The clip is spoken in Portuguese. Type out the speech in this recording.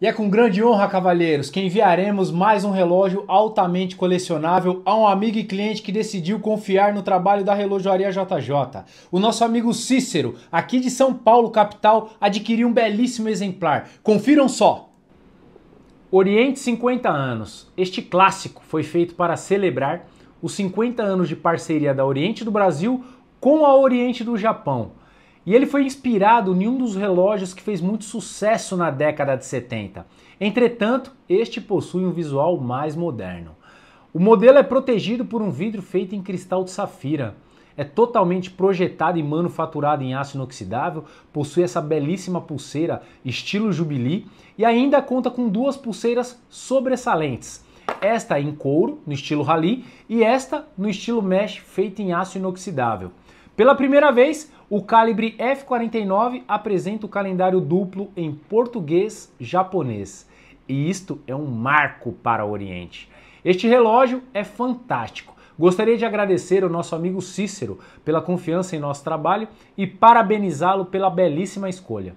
E é com grande honra, cavalheiros, que enviaremos mais um relógio altamente colecionável a um amigo e cliente que decidiu confiar no trabalho da Relojoaria JJ. O nosso amigo Cícero, aqui de São Paulo, capital, adquiriu um belíssimo exemplar. Confiram só! Oriente 50 anos. Este clássico foi feito para celebrar os 50 anos de parceria da Oriente do Brasil com a Oriente do Japão. E ele foi inspirado em um dos relógios que fez muito sucesso na década de 70. Entretanto, este possui um visual mais moderno. O modelo é protegido por um vidro feito em cristal de safira. É totalmente projetado e manufaturado em aço inoxidável, possui essa belíssima pulseira estilo Jubilee e ainda conta com duas pulseiras sobressalentes. Esta em couro, no estilo Rally, e esta no estilo mesh feita em aço inoxidável. Pela primeira vez, o calibre F-49 apresenta o calendário duplo em português-japonês. E isto é um marco para o Oriente. Este relógio é fantástico. Gostaria de agradecer ao nosso amigo Cícero pela confiança em nosso trabalho e parabenizá-lo pela belíssima escolha.